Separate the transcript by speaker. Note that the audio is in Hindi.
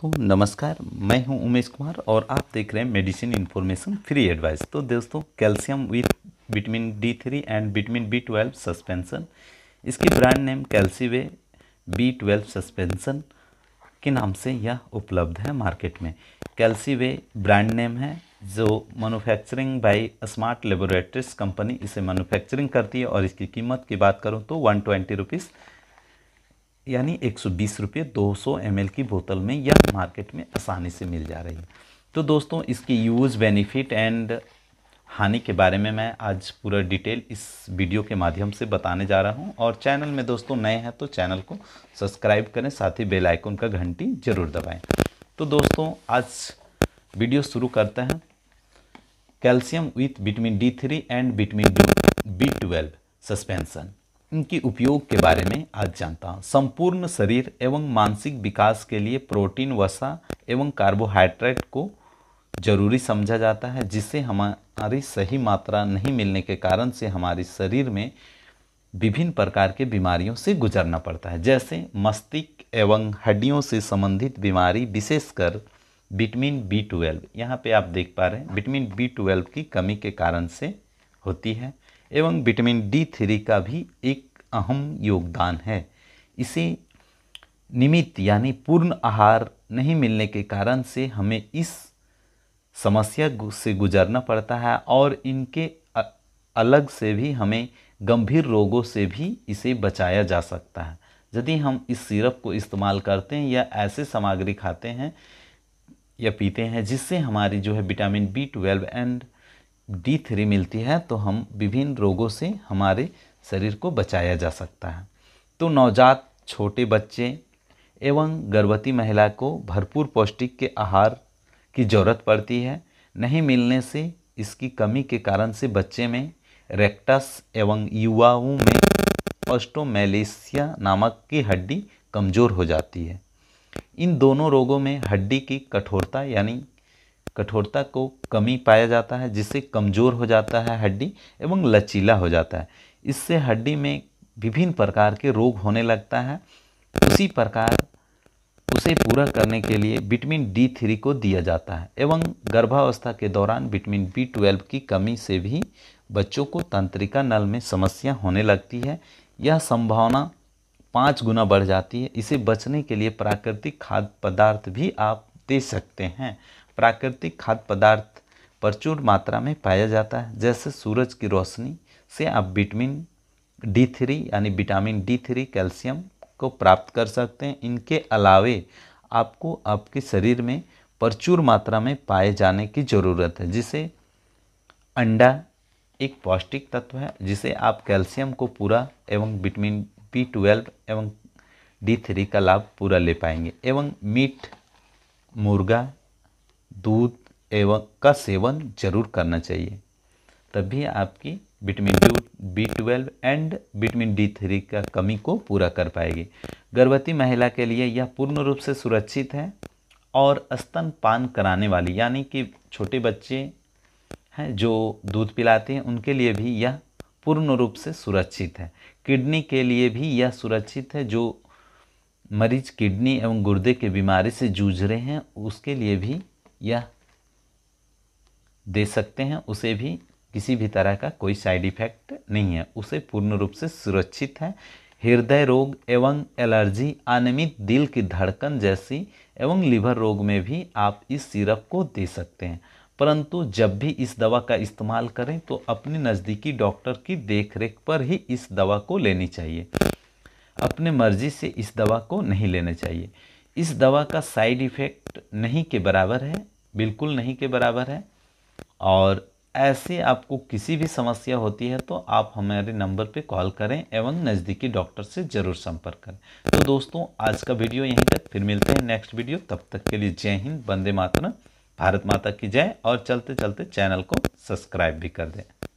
Speaker 1: तो नमस्कार मैं हूं उमेश कुमार और आप देख रहे हैं मेडिसिन इन्फॉर्मेशन फ्री एडवाइस तो दोस्तों calcium with vitamin D three and vitamin B twelve suspension इसकी ब्रांड नेम कैल्सीवे बी ट्वेल्व सस्पेंसन के नाम से यह उपलब्ध है मार्केट में कैल्सीवे ब्रांड नेम है जो manufacturing by smart laboratories company इसे मैनुफैक्चरिंग करती है और इसकी कीमत की बात करूँ तो वन ट्वेंटी रुपीज़ यानी एक सौ बीस रुपये दो सौ एम एल की बोतल में या मार्केट में आसानी से मिल जा रही है तो दोस्तों इसकी यूज़ बेनिफिट एंड हानि के बारे में मैं आज पूरा डिटेल इस वीडियो के माध्यम से बताने जा रहा हूं और चैनल में दोस्तों नए हैं तो चैनल को सब्सक्राइब करें साथ ही बेल आइकन का घंटी ज़रूर दबाएं तो दोस्तों आज वीडियो शुरू करते हैं calcium with vitamin D three and vitamin B twelve suspension इनके उपयोग के बारे में आज जानता हूँ संपूर्ण शरीर एवं मानसिक विकास के लिए प्रोटीन वसा एवं कार्बोहाइड्रेट को जरूरी समझा जाता है जिससे हमारी सही मात्रा नहीं मिलने के कारण से हमारे शरीर में विभिन्न प्रकार के बीमारियों से गुजरना पड़ता है जैसे मस्तिष्क एवं हड्डियों से संबंधित बीमारी विशेषकर विटामिन बी ट्वेल्व यहाँ पर आप देख पा रहे हैं विटामिन बी ट्वेल्व की कमी के कारण से होती है एवं विटामिन डी थ्री का भी एक अहम योगदान है इसे निमित यानी पूर्ण आहार नहीं मिलने के कारण से हमें इस समस्या से गुजरना पड़ता है और इनके अलग से भी हमें गंभीर रोगों से भी इसे बचाया जा सकता है यदि हम इस सिरप को इस्तेमाल करते हैं या ऐसे सामग्री खाते हैं या पीते हैं जिससे हमारी जो है vitamin B twelve and D three मिलती है तो हम विभिन्न रोगों से हमारे शरीर को बचाया जा सकता है तो नवजात छोटे बच्चे एवं गर्भवती महिला को भरपूर पौष्टिक के आहार की ज़रूरत पड़ती है नहीं मिलने से इसकी कमी के कारण से बच्चे में रेक्टस एवं युवाओं में ऑस्टोमेलेसिया नामक की हड्डी कमज़ोर हो जाती है इन दोनों रोगों में हड्डी की कठोरता यानी कठोरता को कमी पाया जाता है जिससे कमज़ोर हो जाता है हड्डी एवं लचीला हो जाता है इससे हड्डी में विभिन्न प्रकार के रोग होने लगता है उसी प्रकार उसे पूरा करने के लिए विटामिन डी थ्री को दिया जाता है एवं गर्भावस्था के दौरान विटामिन बी ट्वेल्व की कमी से भी बच्चों को तंत्रिका नल में समस्या होने लगती है यह संभावना पाँच गुना बढ़ जाती है इसे बचने के लिए प्राकृतिक खाद्य पदार्थ भी आप दे सकते हैं प्राकृतिक खाद्य पदार्थ प्रचुर मात्रा में पाया जाता है जैसे सूरज की रोशनी से आप विटामिन डी थ्री यानी विटामिन डी थ्री कैल्शियम को प्राप्त कर सकते हैं इनके अलावे आपको आपके शरीर में प्रचुर मात्रा में पाए जाने की ज़रूरत है जिसे अंडा एक पौष्टिक तत्व है जिसे आप कैल्शियम को पूरा एवं विटामिन बी ट्वेल्व एवं डी थ्री का लाभ पूरा ले पाएंगे एवं मीट मुर्गा दूध एवं का सेवन जरूर करना चाहिए तभी आपकी vitamin to B twelve and vitamin D three का कमी को पूरा कर पाएगी गर्भवती महिला के लिए यह पूर्ण रूप से सुरक्षित है और स्तनपान कराने वाली यानी कि छोटे बच्चे हैं जो दूध पिलाते हैं उनके लिए भी यह पूर्ण रूप से सुरक्षित है किडनी के लिए भी यह सुरक्षित है जो मरीज किडनी एवं गुर्दे के बीमारी से जूझ रहे हैं उसके लिए भी या दे सकते हैं उसे भी किसी भी तरह का कोई साइड इफेक्ट नहीं है उसे पूर्ण रूप से सुरक्षित है हृदय रोग एवं एलर्जी अनियमित दिल की धड़कन जैसी एवं लिवर रोग में भी आप इस सिरप को दे सकते हैं परंतु जब भी इस दवा का इस्तेमाल करें तो अपने नज़दीकी डॉक्टर की देखरेख पर ही इस दवा को लेनी चाहिए अपने मर्जी से इस दवा को नहीं लेना चाहिए इस दवा का साइड इफ़ेक्ट नहीं के बराबर है बिल्कुल नहीं के बराबर है और ऐसे आपको किसी भी समस्या होती है तो आप हमारे नंबर पे कॉल करें एवं नज़दीकी डॉक्टर से ज़रूर संपर्क करें तो दोस्तों आज का वीडियो यहीं तक फिर मिलते हैं नेक्स्ट वीडियो तब तक के लिए जय हिंद वंदे मातरम भारत माता की जय और चलते चलते चैनल को सब्सक्राइब भी कर दें